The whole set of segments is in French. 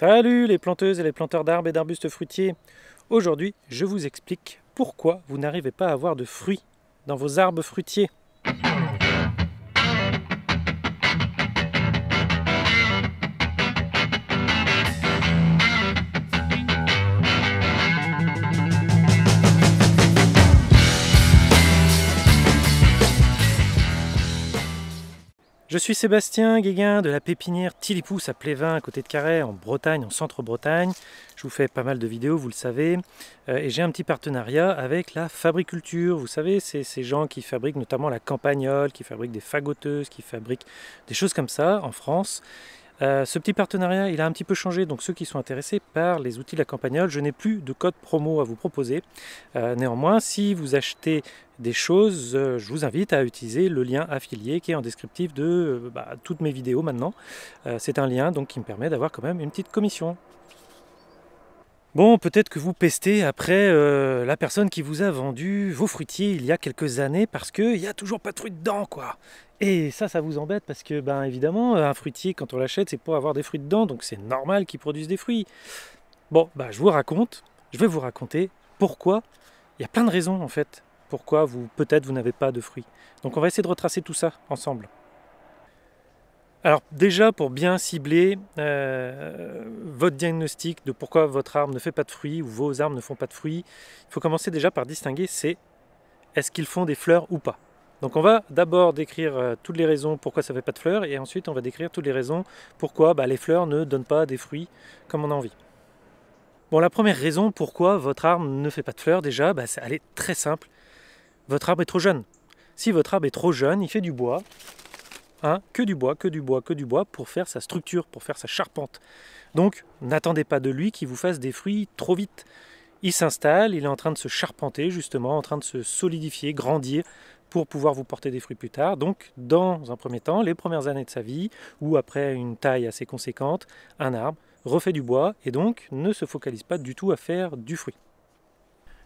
Salut les planteuses et les planteurs d'arbres et d'arbustes fruitiers Aujourd'hui, je vous explique pourquoi vous n'arrivez pas à avoir de fruits dans vos arbres fruitiers. Je suis Sébastien Guéguin de la pépinière Tilipousse à Plévin, à côté de Carhaix, en Bretagne, en centre-Bretagne. Je vous fais pas mal de vidéos, vous le savez. Euh, et j'ai un petit partenariat avec la fabriculture. Vous savez, c'est ces gens qui fabriquent notamment la campagnole, qui fabriquent des fagoteuses, qui fabriquent des choses comme ça en France. Euh, ce petit partenariat, il a un petit peu changé, donc ceux qui sont intéressés par les outils de la campagnole, je n'ai plus de code promo à vous proposer. Euh, néanmoins, si vous achetez des choses, euh, je vous invite à utiliser le lien affilié qui est en descriptif de bah, toutes mes vidéos maintenant. C'est un lien donc qui me permet d'avoir quand même une petite commission. Bon, peut-être que vous pestez après la personne qui vous a vendu vos fruitiers il y a quelques années parce qu'il n'y a toujours pas de fruit dedans, quoi. Et ça, ça vous embête parce que, ben évidemment, un fruitier, quand on l'achète, c'est pour avoir des fruits dedans, donc c'est normal qu'il produise des fruits. Bon, ben, je vous raconte, je vais vous raconter pourquoi. Il y a plein de raisons en fait pourquoi vous peut-être vous n'avez pas de fruits. Donc on va essayer de retracer tout ça ensemble. Alors déjà pour bien cibler euh, votre diagnostic de pourquoi votre arbre ne fait pas de fruits ou vos arbres ne font pas de fruits, il faut commencer déjà par distinguer c'est est-ce qu'ils font des fleurs ou pas. Donc on va d'abord décrire euh, toutes les raisons pourquoi ça ne fait pas de fleurs et ensuite on va décrire toutes les raisons pourquoi bah, les fleurs ne donnent pas des fruits comme on a envie. Bon, la première raison pourquoi votre arbre ne fait pas de fleurs déjà, bah, elle est très simple. Votre arbre est trop jeune. Si votre arbre est trop jeune, il fait du bois, Hein, que du bois, que du bois, que du bois pour faire sa structure, pour faire sa charpente. Donc n'attendez pas de lui qu'il vous fasse des fruits trop vite. Il s'installe, il est en train de se charpenter justement, en train de se solidifier, grandir, pour pouvoir vous porter des fruits plus tard. Donc, dans un premier temps, les premières années de sa vie, ou après une taille assez conséquente, un arbre refait du bois et donc ne se focalise pas du tout à faire du fruit.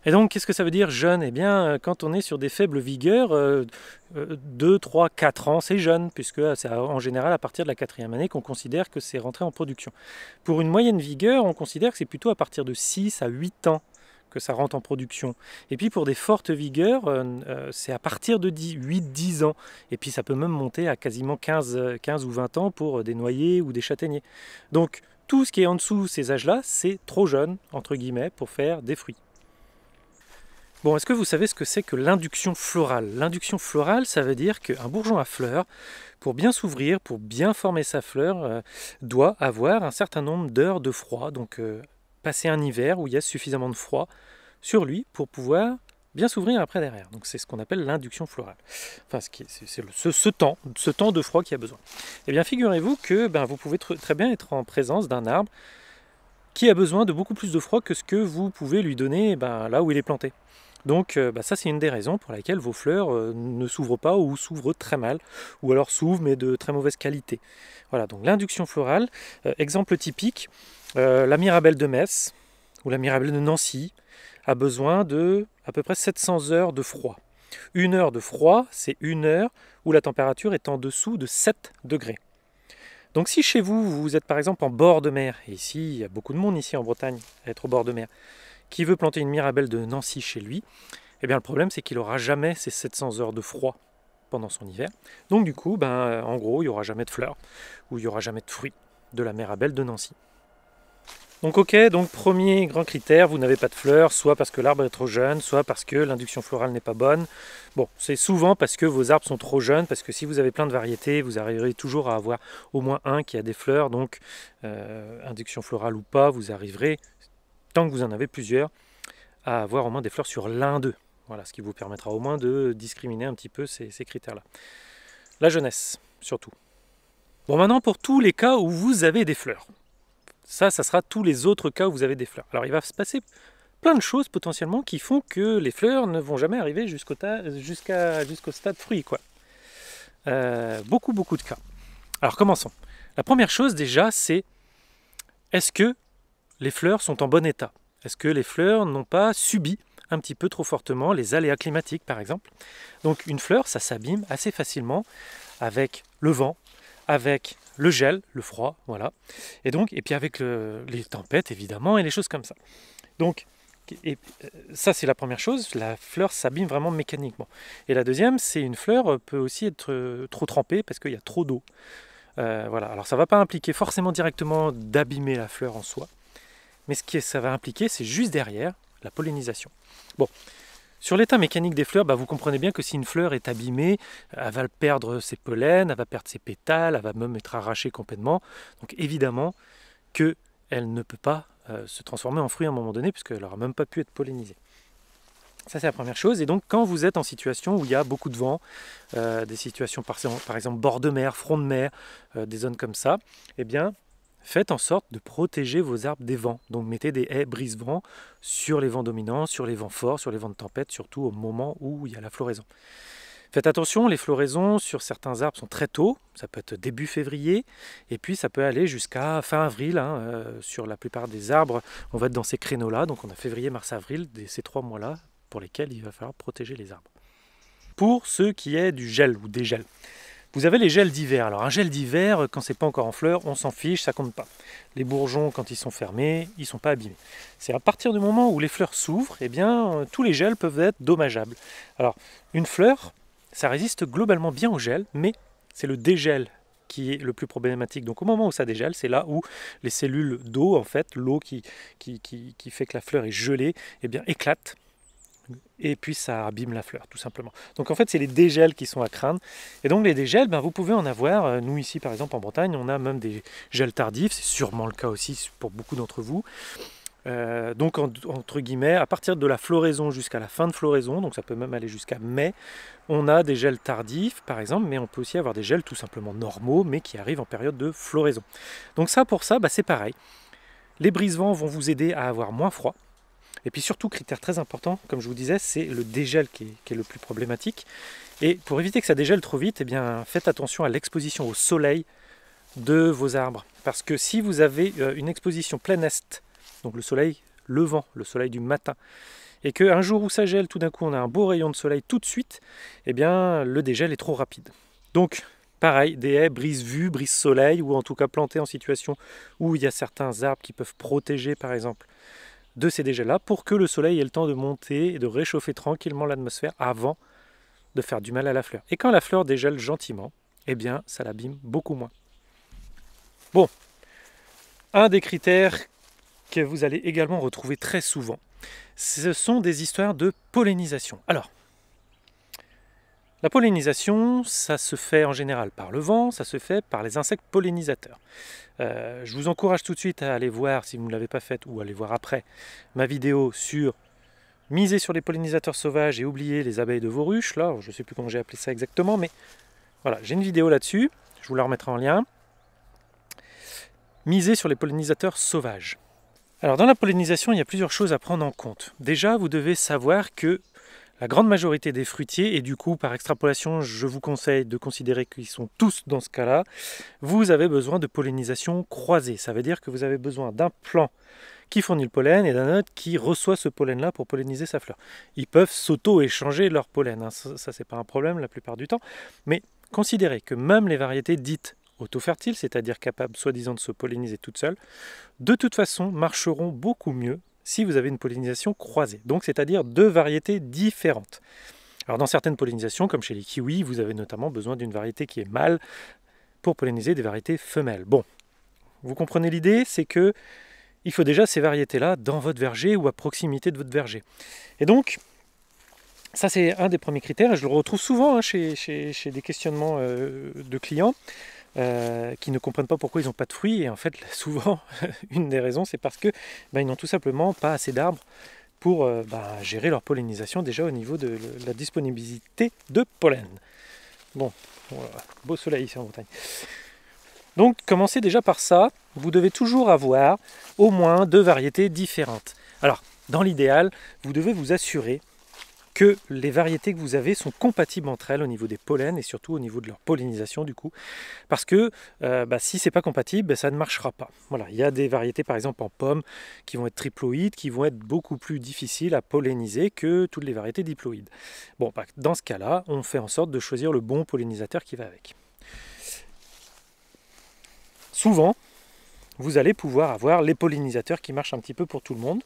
Et donc, qu'est-ce que ça veut dire jeune Eh bien, euh, quand on est sur des faibles vigueurs, 2, 3, 4 ans, c'est jeune, puisque euh, c'est euh, en général à partir de la quatrième année qu'on considère que c'est rentré en production. Pour une moyenne vigueur, on considère que c'est plutôt à partir de 6 à 8 ans que ça rentre en production. Et puis pour des fortes vigueurs, euh, euh, c'est à partir de 8-10 ans. Et puis ça peut même monter à quasiment 15, 15 euh, ou 20 ans pour des noyers ou des châtaigniers. Donc tout ce qui est en dessous ces âges-là, c'est trop jeune, entre guillemets, pour faire des fruits. Bon, est-ce que vous savez ce que c'est que l'induction florale L'induction florale, ça veut dire qu'un bourgeon à fleurs, pour bien s'ouvrir, pour bien former sa fleur, doit avoir un certain nombre d'heures de froid, donc passer un hiver où il y a suffisamment de froid sur lui pour pouvoir bien s'ouvrir après derrière. Donc c'est ce qu'on appelle l'induction florale. Enfin, c'est, ce, temps, ce temps de froid qu'il a besoin. Eh bien, figurez-vous que ben, vous pouvez très bien être en présence d'un arbre qui a besoin de beaucoup plus de froid que ce que vous pouvez lui donner ben, là où il est planté. Donc euh, bah, ça c'est une des raisons pour lesquelles vos fleurs euh, ne s'ouvrent pas ou s'ouvrent très mal, ou alors s'ouvrent mais de très mauvaise qualité. Voilà, donc l'induction florale, euh, exemple typique, la mirabelle de Metz ou la mirabelle de Nancy a besoin de à peu près 700 heures de froid. Une heure de froid, c'est une heure où la température est en dessous de 7 degrés. Donc si chez vous, vous êtes par exemple en bord de mer, et ici, il y a beaucoup de monde ici en Bretagne, à être au bord de mer, qui veut planter une Mirabelle de Nancy chez lui, eh bien le problème c'est qu'il n'aura jamais ces 700 heures de froid pendant son hiver. Donc du coup, ben, euh, en gros, il n'y aura jamais de fleurs ou il n'y aura jamais de fruits de la Mirabelle de Nancy. Donc ok, donc premier grand critère, vous n'avez pas de fleurs, soit parce que l'arbre est trop jeune, soit parce que l'induction florale n'est pas bonne. Bon, c'est souvent parce que vos arbres sont trop jeunes, parce que si vous avez plein de variétés, vous arriverez toujours à avoir au moins un qui a des fleurs, donc euh, induction florale ou pas, vous arriverez tant que vous en avez plusieurs, à avoir au moins des fleurs sur l'un d'eux. Voilà, ce qui vous permettra au moins de discriminer un petit peu ces, critères-là. La jeunesse, surtout. Bon, maintenant, pour tous les cas où vous avez des fleurs. Ça, ça sera tous les autres cas où vous avez des fleurs. Alors, il va se passer plein de choses potentiellement qui font que les fleurs ne vont jamais arriver jusqu'au stade fruit. Quoi. Euh, beaucoup, beaucoup de cas. Alors, commençons. La première chose, déjà, c'est est-ce que les fleurs sont en bon état Est-ce que les fleurs n'ont pas subi un petit peu trop fortement les aléas climatiques par exemple Donc une fleur, ça s'abîme assez facilement avec le vent, avec le gel, le froid, voilà. Et donc, et puis avec les tempêtes évidemment et les choses comme ça. Donc et euh, ça, c'est la première chose, la fleur s'abîme vraiment mécaniquement. Et la deuxième, c'est une fleur euh, peut aussi être euh, trop trempée parce qu'il y a trop d'eau. voilà. Alors ça ne va pas impliquer forcément directement d'abîmer la fleur en soi, mais ce que ça va impliquer, c'est juste derrière la pollinisation. Bon, sur l'état mécanique des fleurs, bah, vous comprenez bien que si une fleur est abîmée, elle va perdre ses pollens, elle va perdre ses pétales, elle va même être arrachée complètement. Donc évidemment que elle ne peut pas euh, se transformer en fruit à un moment donné, puisqu'elle n'aura même pas pu être pollinisée. Ça c'est la première chose. Et donc quand vous êtes en situation où il y a beaucoup de vent, euh, des situations par, exemple bord de mer, front de mer, euh, des zones comme ça, eh bien faites en sorte de protéger vos arbres des vents. Donc mettez des haies brise-vent sur les vents dominants, sur les vents forts, sur les vents de tempête, surtout au moment où il y a la floraison. Faites attention, les floraisons sur certains arbres sont très tôt, ça peut être début février, et puis ça peut aller jusqu'à fin avril. Hein, euh, sur la plupart des arbres, on va être dans ces créneaux-là, donc on a février, mars, avril, ces trois mois-là pour lesquels il va falloir protéger les arbres. Pour ce qui est du gel ou des gels, vous avez les gels d'hiver. Alors un gel d'hiver, quand c'est pas encore en fleur, on s'en fiche, ça compte pas. Les bourgeons, quand ils sont fermés, ils sont pas abîmés. C'est à partir du moment où les fleurs s'ouvrent, eh bien euh, tous les gels peuvent être dommageables. Alors une fleur, ça résiste globalement bien au gel, mais c'est le dégel qui est le plus problématique. Donc au moment où ça dégèle, c'est là où les cellules d'eau, en fait, l'eau qui, qui, qui, qui, fait que la fleur est gelée, eh bien éclate et puis ça abîme la fleur tout simplement. Donc en fait c'est les dégels qui sont à craindre. Et donc les dégels, ben, vous pouvez en avoir, euh, nous ici par exemple en Bretagne, on a même des gels tardifs, c'est sûrement le cas aussi pour beaucoup d'entre vous. Euh, donc entre guillemets, à partir de la floraison jusqu'à la fin de floraison, donc ça peut même aller jusqu'à mai, on a des gels tardifs par exemple, mais on peut aussi avoir des gels tout simplement normaux, mais qui arrivent en période de floraison. Donc ça pour ça, ben, c'est pareil. Les brise-vents vont vous aider à avoir moins froid, et puis surtout, critère très important, comme je vous disais, c'est le dégel qui est, le plus problématique. Et pour éviter que ça dégèle trop vite, eh bien, faites attention à l'exposition au soleil de vos arbres. Parce que si vous avez euh, une exposition plein est, donc le soleil levant, le soleil du matin, et qu'un jour où ça gèle, tout d'un coup on a un beau rayon de soleil tout de suite, eh bien le dégel est trop rapide. Donc pareil, des haies brise-vue, brise-soleil, ou en tout cas plantées en situation où il y a certains arbres qui peuvent protéger par exemple de ces dégèles là pour que le soleil ait le temps de monter et de réchauffer tranquillement l'atmosphère avant de faire du mal à la fleur. Et quand la fleur dégèle gentiment, eh bien, ça l'abîme beaucoup moins. Bon, un des critères que vous allez également retrouver très souvent, ce sont des histoires de pollinisation. Alors, la pollinisation, ça se fait en général par le vent, ça se fait par les insectes pollinisateurs. Euh, je vous encourage tout de suite à aller voir, si vous ne l'avez pas fait, ou aller voir après ma vidéo sur miser sur les pollinisateurs sauvages et oublier les abeilles de vos ruches. Là, je ne sais plus comment j'ai appelé ça exactement, mais voilà, j'ai une vidéo là-dessus, je vous la remettrai en lien. Miser sur les pollinisateurs sauvages. Alors dans la pollinisation, il y a plusieurs choses à prendre en compte. Déjà, vous devez savoir que la grande majorité des fruitiers, et du coup par extrapolation je vous conseille de considérer qu'ils sont tous dans ce cas-là, vous avez besoin de pollinisation croisée. Ça veut dire que vous avez besoin d'un plant qui fournit le pollen et d'un autre qui reçoit ce pollen-là pour polliniser sa fleur. Ils peuvent s'auto-échanger leur pollen, hein. ça, ça c'est pas un problème la plupart du temps, mais considérez que même les variétés dites auto-fertiles, c'est-à-dire capables soi-disant de se polliniser toutes seules, de toute façon marcheront beaucoup mieux si vous avez une pollinisation croisée, donc c'est-à-dire deux variétés différentes. Alors dans certaines pollinisations, comme chez les kiwis, vous avez notamment besoin d'une variété qui est mâle pour polliniser des variétés femelles. Bon, vous comprenez l'idée, c'est que il faut déjà ces variétés-là dans votre verger ou à proximité de votre verger. Et donc, ça c'est un des premiers critères, et je le retrouve souvent hein, chez, des questionnements euh, de clients. Euh, qui ne comprennent pas pourquoi ils n'ont pas de fruits. Et en fait, souvent, une des raisons, c'est parce que bah, ils n'ont tout simplement pas assez d'arbres pour euh, bah, gérer leur pollinisation déjà au niveau de la disponibilité de pollen. Bon, voilà, beau soleil ici en montagne. Donc commencez déjà par ça. Vous devez toujours avoir au moins deux variétés différentes. Alors, dans l'idéal, vous devez vous assurer que les variétés que vous avez sont compatibles entre elles au niveau des pollens et surtout au niveau de leur pollinisation du coup. Parce que si euh, ce bah, si c'est pas compatible, bah, ça ne marchera pas. Voilà, il y a des variétés par exemple en pommes qui vont être triploïdes, qui vont être beaucoup plus difficiles à polliniser que toutes les variétés diploïdes. Bon, bah, dans ce cas-là, on fait en sorte de choisir le bon pollinisateur qui va avec. Souvent, vous allez pouvoir avoir les pollinisateurs qui marchent un petit peu pour tout le monde,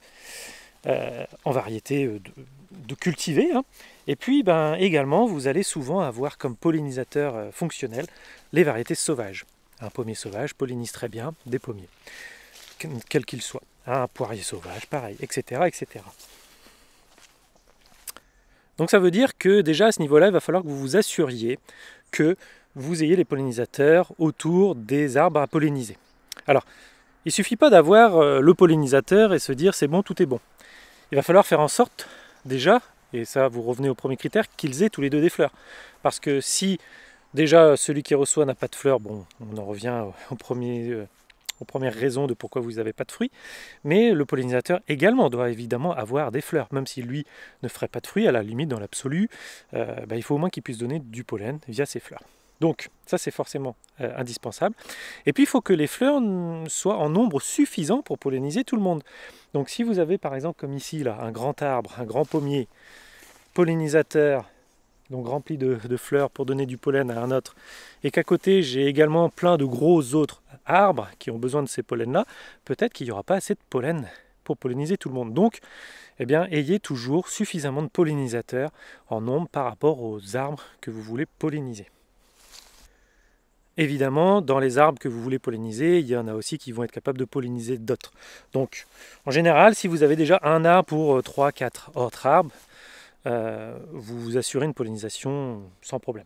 euh, en variété euh, de, de cultiver. Hein. Et puis ben, également, vous allez souvent avoir comme pollinisateur euh, fonctionnel les variétés sauvages. Un pommier sauvage pollinise très bien des pommiers, quel qu'il soit. Un poirier sauvage, pareil, etc. etc. Donc ça veut dire que déjà à ce niveau-là, il va falloir que vous vous assuriez que vous ayez les pollinisateurs autour des arbres à polliniser. Alors, il suffit pas d'avoir euh, le pollinisateur et se dire c'est bon, tout est bon. Il va falloir faire en sorte déjà, et ça vous revenez au premier critère, qu'ils aient tous les deux des fleurs. Parce que si déjà celui qui reçoit n'a pas de fleurs, bon, on en revient premier, euh, aux premières raisons de pourquoi vous n'avez pas de fruits, mais le pollinisateur également doit évidemment avoir des fleurs, même si lui ne ferait pas de fruits, à la limite dans l'absolu, euh, bah, il faut au moins qu'il puisse donner du pollen via ses fleurs. Donc ça c'est forcément euh, indispensable. Et puis il faut que les fleurs soient en nombre suffisant pour polliniser tout le monde. Donc si vous avez par exemple comme ici là un grand arbre, un grand pommier, pollinisateur, donc rempli de, fleurs pour donner du pollen à un autre, et qu'à côté j'ai également plein de gros autres arbres qui ont besoin de ces pollens-là, peut-être qu'il n'y aura pas assez de pollen pour polliniser tout le monde. Donc, eh bien, ayez toujours suffisamment de pollinisateurs en nombre par rapport aux arbres que vous voulez polliniser. Évidemment, dans les arbres que vous voulez polliniser, il y en a aussi qui vont être capables de polliniser d'autres. Donc, en général, si vous avez déjà un arbre pour 3-4 euh, autres arbres, euh, vous vous assurez une pollinisation sans problème.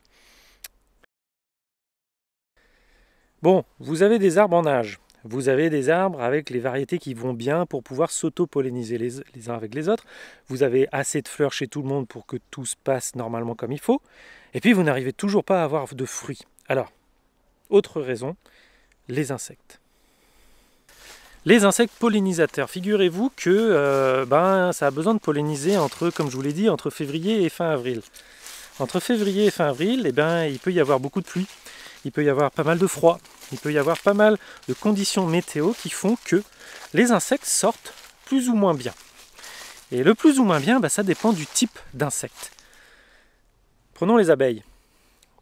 Bon, vous avez des arbres en âge. Vous avez des arbres avec les variétés qui vont bien pour pouvoir s'auto-polliniser les, les, uns avec les autres. Vous avez assez de fleurs chez tout le monde pour que tout se passe normalement comme il faut. Et puis vous n'arrivez toujours pas à avoir de fruits. Alors, autre raison, les insectes. Les insectes pollinisateurs. Figurez-vous que euh, ben, ça a besoin de polliniser entre, comme je vous l'ai dit, entre février et fin avril. Entre février et fin avril, eh ben, il peut y avoir beaucoup de pluie, il peut y avoir pas mal de froid, il peut y avoir pas mal de conditions météo qui font que les insectes sortent plus ou moins bien. Et le plus ou moins bien, ben, ça dépend du type d'insecte. Prenons les abeilles.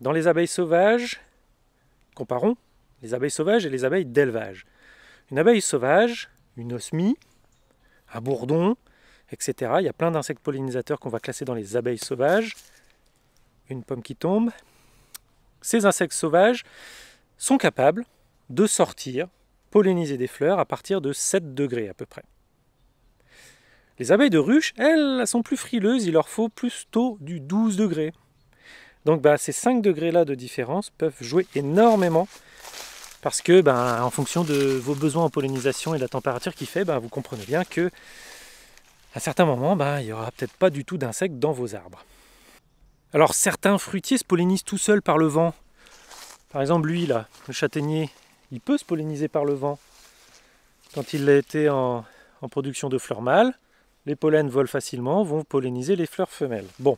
Dans les abeilles sauvages, comparons les abeilles sauvages et les abeilles d'élevage. Une abeille sauvage, une osmie, un bourdon, etc. Il y a plein d'insectes pollinisateurs qu'on va classer dans les abeilles sauvages. Une pomme qui tombe. Ces insectes sauvages sont capables de sortir, polliniser des fleurs à partir de 7 degrés à peu près. Les abeilles de ruche, elles, sont plus frileuses, il leur faut plus tôt du 12 degrés. Donc bah, ces 5 degrés-là de différence peuvent jouer énormément parce que bah, en fonction de vos besoins en pollinisation et de la température qu'il fait, bah, vous comprenez bien que à certains moments, il n'y aura peut-être pas du tout d'insectes dans vos arbres. Alors certains fruitiers se pollinisent tout seuls par le vent. Par exemple lui là, le châtaignier, il peut se polliniser par le vent. Quand il a été en, en production de fleurs mâles, les pollens volent facilement, vont polliniser les fleurs femelles. Bon,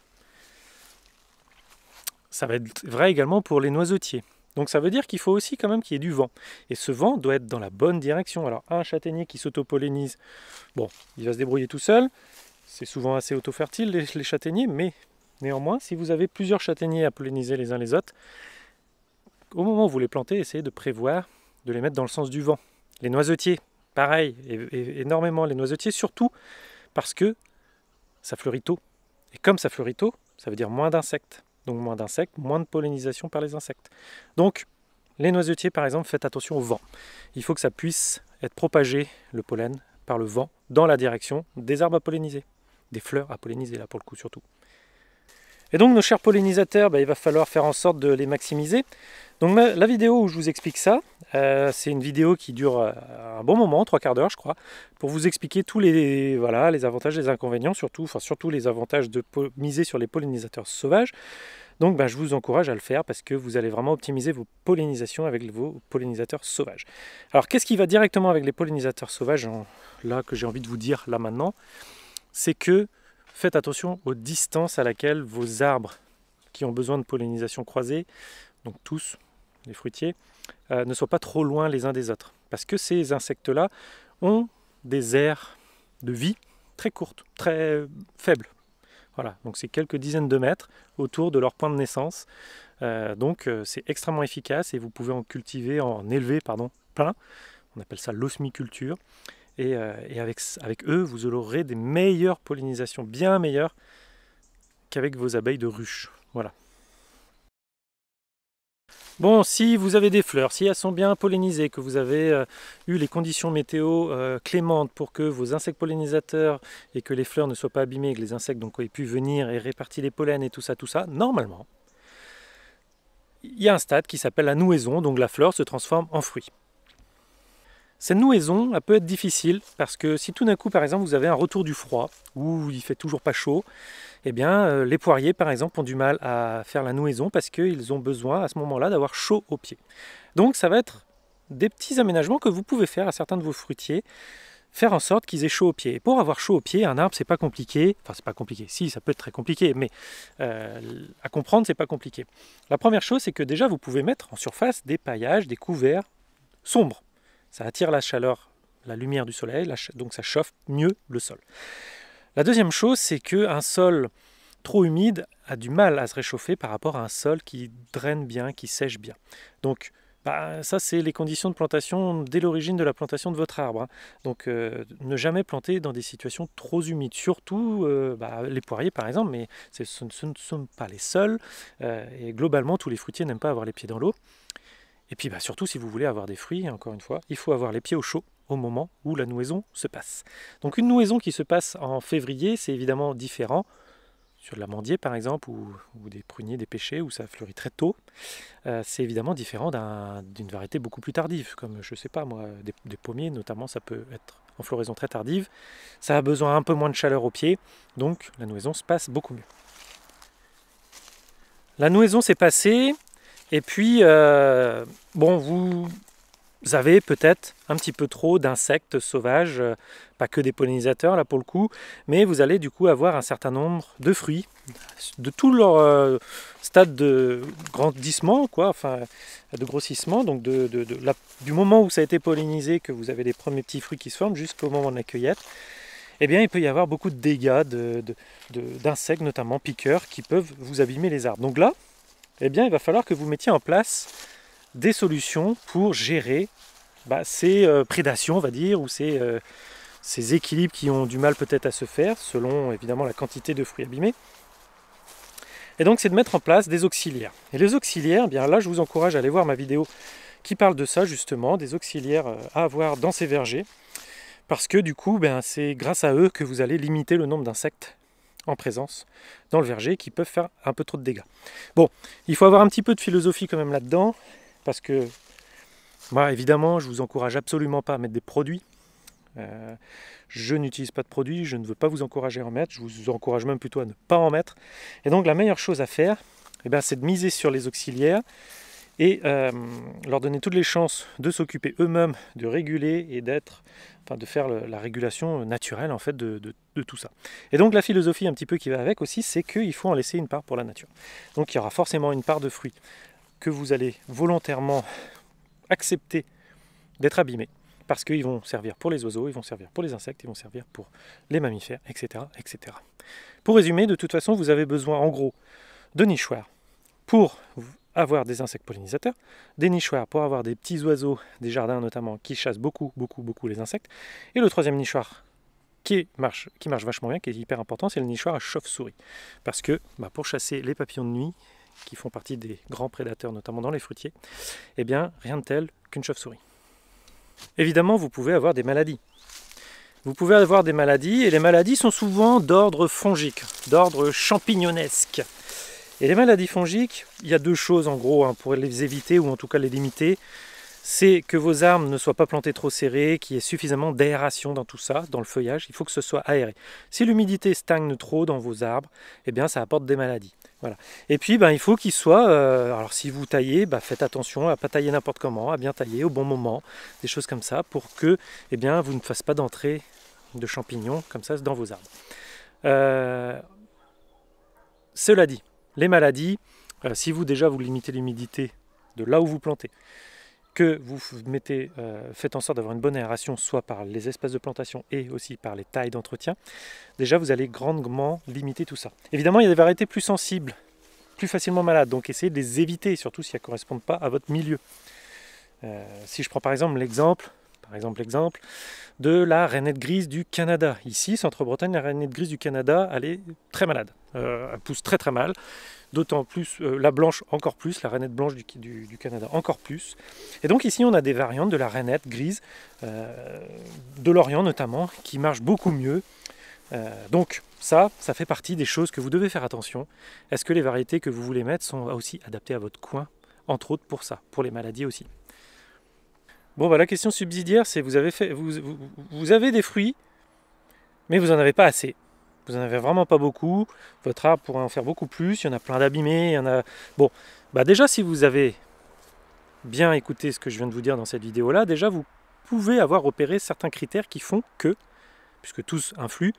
ça va être vrai également pour les noisetiers. Donc ça veut dire qu'il faut aussi quand même qu'il y ait du vent. Et ce vent doit être dans la bonne direction. Alors un châtaignier qui s'autopollinise, bon, il va se débrouiller tout seul. C'est souvent assez auto-fertile les châtaigniers, mais néanmoins, si vous avez plusieurs châtaigniers à polliniser les uns les autres, au moment où vous les plantez, essayez de prévoir de les mettre dans le sens du vent. Les noisetiers, pareil, énormément les noisetiers, surtout parce que ça fleurit tôt. Et comme ça fleurit tôt, ça veut dire moins d'insectes donc moins d'insectes, moins de pollinisation par les insectes. Donc les noisetiers par exemple, faites attention au vent. Il faut que ça puisse être propagé, le pollen, par le vent dans la direction des arbres à polliniser, des fleurs à polliniser là pour le coup surtout. Et donc nos chers pollinisateurs, bah, il va falloir faire en sorte de les maximiser. Donc la vidéo où je vous explique ça, euh, c'est une vidéo qui dure euh, un bon moment, trois quarts d'heure je crois, pour vous expliquer tous les, voilà, les avantages et les inconvénients, surtout, surtout les avantages de miser sur les pollinisateurs sauvages. Donc ben, je vous encourage à le faire parce que vous allez vraiment optimiser vos pollinisations avec vos pollinisateurs sauvages. Alors qu'est-ce qui va directement avec les pollinisateurs sauvages, là que j'ai envie de vous dire là maintenant, c'est que faites attention aux distances à laquelle vos arbres qui ont besoin de pollinisation croisée, donc tous les fruitiers, euh, ne soient pas trop loin les uns des autres. Parce que ces insectes-là ont des aires de vie très courtes, très faibles. Voilà, donc c'est quelques dizaines de mètres autour de leur point de naissance. Euh, donc euh, c'est extrêmement efficace et vous pouvez en cultiver, en élever, pardon, plein. On appelle ça l'osmiculture. Et, avec, avec, eux, vous aurez des meilleures pollinisations, bien meilleures qu'avec vos abeilles de ruche. Voilà. Bon, si vous avez des fleurs, si elles sont bien pollinisées, que vous avez euh, eu les conditions météo euh, clémentes pour que vos insectes pollinisateurs et que les fleurs ne soient pas abîmées, que les insectes donc aient pu venir et répartir les pollens et tout ça, tout ça, normalement, il y a un stade qui s'appelle la nouaison, donc la fleur se transforme en fruit. Cette nouaison, peut être difficile parce que si tout d'un coup, par exemple, vous avez un retour du froid ou il fait toujours pas chaud, eh bien, euh, les poiriers, par exemple, ont du mal à faire la nouaison parce qu'ils ont besoin à ce moment-là d'avoir chaud aux pieds. Donc, ça va être des petits aménagements que vous pouvez faire à certains de vos fruitiers, faire en sorte qu'ils aient chaud aux pieds. Et pour avoir chaud aux pieds, un arbre, c'est pas compliqué. Enfin, c'est pas compliqué. Si, ça peut être très compliqué, mais euh, à comprendre, c'est pas compliqué. La première chose, c'est que déjà, vous pouvez mettre en surface des paillages, des couverts sombres ça attire la chaleur, la lumière du soleil, donc ça chauffe mieux le sol. La deuxième chose, c'est qu'un sol trop humide a du mal à se réchauffer par rapport à un sol qui draine bien, qui sèche bien. Donc bah, ça, c'est les conditions de plantation dès l'origine de la plantation de votre arbre. Hein. Donc, euh, ne jamais planter dans des situations trop humides, surtout euh, bah, les poiriers par exemple, mais ce, ne sont pas les seuls. Euh, et globalement, tous les fruitiers n'aiment pas avoir les pieds dans l'eau. Et puis bah, surtout, si vous voulez avoir des fruits, encore une fois, il faut avoir les pieds au chaud au moment où la nouaison se passe. Donc une nouaison qui se passe en février, c'est évidemment différent sur de l'amandier par exemple, ou, des pruniers, des pêchers, où ça fleurit très tôt, euh, c'est évidemment différent d'une variété beaucoup plus tardive, comme je ne sais pas moi, des, pommiers notamment, ça peut être en floraison très tardive, ça a besoin un peu moins de chaleur aux pieds, donc la nouaison se passe beaucoup mieux. La nouaison s'est passée, et puis, euh, bon, vous avez peut-être un petit peu trop d'insectes sauvages, euh, pas que des pollinisateurs là pour le coup, mais vous allez du coup avoir un certain nombre de fruits de tout leur euh, stade de grandissement, quoi, enfin de grossissement, donc de, la, du moment où ça a été pollinisé, que vous avez les premiers petits fruits qui se forment jusqu'au moment de la cueillette. et eh bien, il peut y avoir beaucoup de dégâts d'insectes, notamment piqueurs, qui peuvent vous abîmer les arbres. Donc là, eh bien, il va falloir que vous mettiez en place des solutions pour gérer bah, ces euh, prédations, on va dire, ou euh, ces, équilibres qui ont du mal peut-être à se faire, selon évidemment la quantité de fruits abîmés. Et donc, c'est de mettre en place des auxiliaires. Et les auxiliaires, eh bien là, je vous encourage à aller voir ma vidéo qui parle de ça, justement, des auxiliaires euh, à avoir dans ces vergers. Parce que du coup, ben, c'est grâce à eux que vous allez limiter le nombre d'insectes en présence dans le verger qui peuvent faire un peu trop de dégâts. Bon, il faut avoir un petit peu de philosophie quand même là-dedans, parce que moi évidemment je vous encourage absolument pas à mettre des produits. Euh, je n'utilise pas de produits, je ne veux pas vous encourager à en mettre, je vous encourage même plutôt à ne pas en mettre. Et donc la meilleure chose à faire, eh ben, c'est de miser sur les auxiliaires, et euh, leur donner toutes les chances de s'occuper eux-mêmes, de réguler et d'être, enfin de faire la régulation naturelle en fait de, tout ça. Et donc la philosophie un petit peu qui va avec aussi, c'est qu'il faut en laisser une part pour la nature. Donc il y aura forcément une part de fruits que vous allez volontairement accepter d'être abîmés parce qu'ils vont servir pour les oiseaux, ils vont servir pour les insectes, ils vont servir pour les mammifères, etc., etc. Pour résumer, de toute façon, vous avez besoin en gros de nichoirs pour avoir des insectes pollinisateurs, des nichoirs pour avoir des petits oiseaux, des jardins notamment, qui chassent beaucoup, beaucoup, beaucoup les insectes. Et le troisième nichoir qui marche, qui marche vachement bien, qui est hyper important, c'est le nichoir à chauve-souris. Parce que bah, pour chasser les papillons de nuit, qui font partie des grands prédateurs, notamment dans les fruitiers, eh bien, rien de tel qu'une chauve-souris. Évidemment, vous pouvez avoir des maladies. Vous pouvez avoir des maladies, et les maladies sont souvent d'ordre fongique, d'ordre champignonesque. Et les maladies fongiques, il y a deux choses en gros hein, pour les éviter ou en tout cas les limiter. C'est que vos arbres ne soient pas plantés trop serrés, qu'il y ait suffisamment d'aération dans tout ça, dans le feuillage. Il faut que ce soit aéré. Si l'humidité stagne trop dans vos arbres, eh bien ça apporte des maladies. Voilà. Et puis ben, il faut qu'il soit. Euh, alors si vous taillez, ben, faites attention à ne pas tailler n'importe comment, à bien tailler au bon moment, des choses comme ça, pour que eh bien, vous ne fassiez pas d'entrée de champignons comme ça dans vos arbres. Euh, cela dit, les maladies, euh, si vous déjà vous limitez l'humidité de là où vous plantez, que vous mettez, euh, faites en sorte d'avoir une bonne aération, soit par les espaces de plantation et aussi par les tailles d'entretien, déjà vous allez grandement limiter tout ça. Évidemment, il y a des variétés plus sensibles, plus facilement malades, donc essayez de les éviter, surtout si elles ne correspondent pas à votre milieu. Euh, si je prends par exemple l'exemple par exemple l'exemple de la rainette grise du Canada. Ici, Centre-Bretagne, la rainette grise du Canada, elle est très malade. Euh, elle pousse très très mal. D'autant plus euh, la blanche encore plus, la rainette blanche du, Canada encore plus. Et donc ici on a des variantes de la rainette grise euh, de l'Orient notamment qui marchent beaucoup mieux. donc ça, ça fait partie des choses que vous devez faire attention. Est-ce que les variétés que vous voulez mettre sont aussi adaptées à votre coin, entre autres pour ça, pour les maladies aussi. Bon, bah, la question subsidiaire, c'est vous avez fait, vous, avez des fruits, mais vous n'en avez pas assez. Vous n'en avez vraiment pas beaucoup. Votre arbre pourrait en faire beaucoup plus. Il y en a plein d'abîmés. Il y en a. Bon, bah, déjà, si vous avez bien écouté ce que je viens de vous dire dans cette vidéo-là, déjà, vous pouvez avoir repéré certains critères qui font que, puisque tous influent,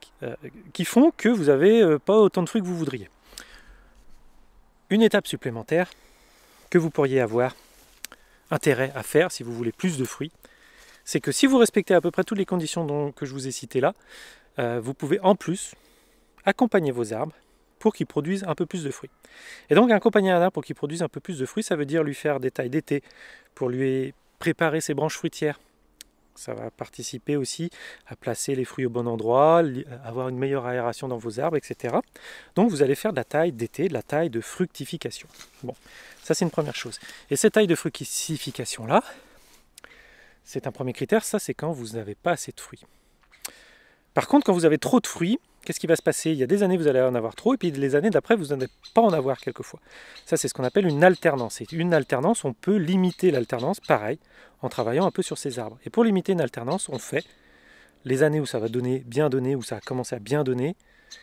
qui, euh, font que vous n'avez euh, pas autant de fruits que vous voudriez. Une étape supplémentaire que vous pourriez avoir, intérêt à faire si vous voulez plus de fruits, c'est que si vous respectez à peu près toutes les conditions que je vous ai citées là, euh, vous pouvez en plus accompagner vos arbres pour qu'ils produisent un peu plus de fruits. Et donc accompagner un arbre pour qu'il produise un peu plus de fruits, ça veut dire lui faire des tailles d'été, pour lui préparer ses branches fruitières, ça va participer aussi à placer les fruits au bon endroit, euh, avoir une meilleure aération dans vos arbres, etc. Donc vous allez faire de la taille d'été, de la taille de fructification. Bon, ça c'est une première chose. Et cette taille de fructification là, c'est un premier critère, ça c'est quand vous n'avez pas assez de fruits. Par contre, quand vous avez trop de fruits, Qu'est-ce qui va se passer Il y a des années, vous allez en avoir trop, et puis les années d'après, vous n'allez pas en avoir quelquefois. Ça, c'est ce qu'on appelle une alternance. Et une alternance, on peut limiter l'alternance, pareil, en travaillant un peu sur ces arbres. Et pour limiter une alternance, on fait les années où ça va donner, bien donner, où ça a commencé à bien donner,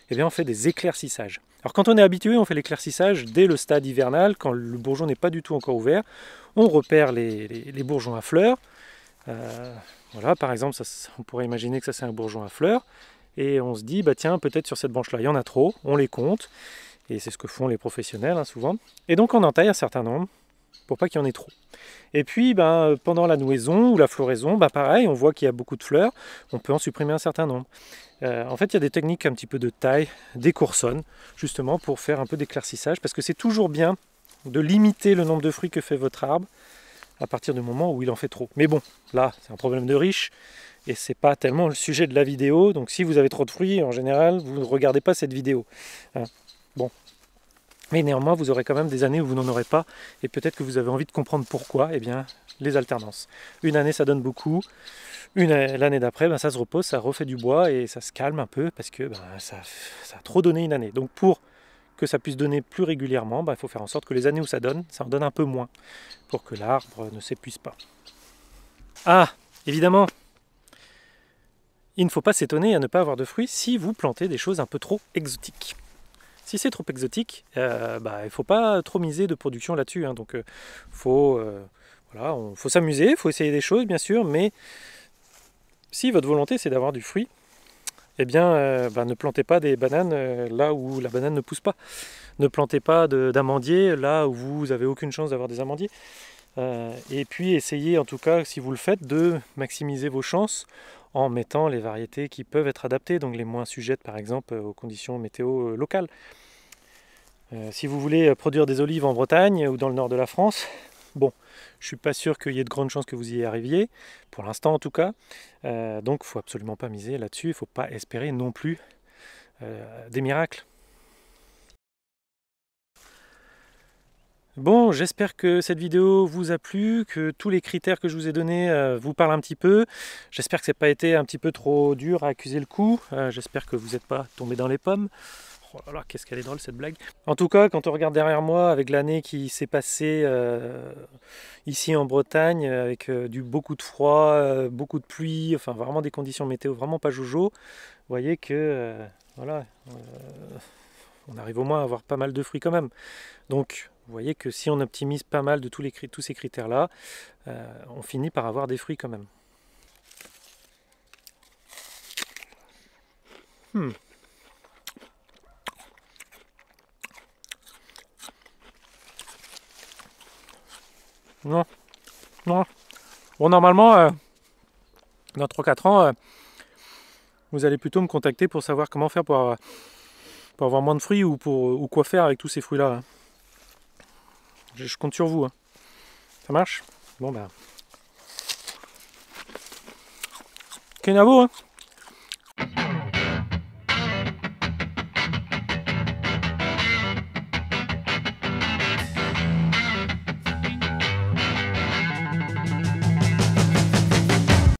eh bien on fait des éclaircissages. Alors quand on est habitué, on fait l'éclaircissage dès le stade hivernal, quand le bourgeon n'est pas du tout encore ouvert. On repère les, bourgeons à fleurs. Euh, voilà, par exemple, on pourrait imaginer que ça c'est un bourgeon à fleurs et on se dit, bah tiens, peut-être sur cette branche-là, il y en a trop, on les compte, et c'est ce que font les professionnels hein, souvent. Et donc on en taille un certain nombre pour pas qu'il y en ait trop. Et puis ben, pendant la nouaison ou la floraison, ben, pareil, on voit qu'il y a beaucoup de fleurs, on peut en supprimer un certain nombre. Euh, en fait, il y a des techniques un petit peu de taille, des coursonnes, justement pour faire un peu d'éclaircissage, parce que c'est toujours bien de limiter le nombre de fruits que fait votre arbre à partir du moment où il en fait trop. Mais bon, là, c'est un problème de riche et c'est pas tellement le sujet de la vidéo. Donc si vous avez trop de fruits, en général, vous ne regardez pas cette vidéo. Hein. Bon. Mais néanmoins, vous aurez quand même des années où vous n'en aurez pas, et peut-être que vous avez envie de comprendre pourquoi, eh bien, les alternances. Une année, ça donne beaucoup, une l'année d'après, ben, ça se repose, ça refait du bois, et ça se calme un peu, parce que ben, ça, a trop donné une année. Donc pour que ça puisse donner plus régulièrement, ben, il faut faire en sorte que les années où ça donne, ça en donne un peu moins, pour que l'arbre ne s'épuise pas. Ah, évidemment, il ne faut pas s'étonner à ne pas avoir de fruits si vous plantez des choses un peu trop exotiques. Si c'est trop exotique, euh, bah, il ne faut pas trop miser de production là-dessus. Hein. donc, euh, euh, faut, s'amuser, il faut essayer des choses, bien sûr, mais si votre volonté c'est d'avoir du fruit, eh bien, bah, ne plantez pas des bananes là où la banane ne pousse pas. Ne plantez pas d'amandiers là où vous avez aucune chance d'avoir des amandiers. et puis, essayez, en tout cas, si vous le faites, de maximiser vos chances en mettant les variétés qui peuvent être adaptées, donc les moins sujettes par exemple euh, aux conditions météo euh, locales. Euh, si vous voulez produire des olives en Bretagne ou dans le nord de la France, bon, je ne suis pas sûr qu'il y ait de grandes chances que vous y arriviez, pour l'instant en tout cas. donc il ne faut absolument pas miser là-dessus, il ne faut pas espérer non plus des miracles. Bon, j'espère que cette vidéo vous a plu, que tous les critères que je vous ai donnés euh, vous parlent un petit peu. J'espère que ce n'est pas été un petit peu trop dur à accuser le coup. Euh, j'espère que vous n'êtes pas tombé dans les pommes. Oh là là, qu'est-ce qu'elle est drôle cette blague. En tout cas, quand on regarde derrière moi, avec l'année qui s'est passée euh, ici en Bretagne, avec du beaucoup de froid, beaucoup de pluie, enfin vraiment des conditions météo vraiment pas jojo, vous voyez que voilà, on arrive au moins à avoir pas mal de fruits quand même. Donc vous voyez que si on optimise pas mal de tous, les, tous ces critères-là, euh, on finit par avoir des fruits quand même. Hmm. Non, non. Bon, normalement, euh, dans 3-4 ans, euh, vous allez plutôt me contacter pour savoir comment faire pour avoir, moins de fruits ou, pour, quoi faire avec tous ces fruits-là. Hein. Je, compte sur vous. Hein. Ça marche Bon ben. Kenavo, hein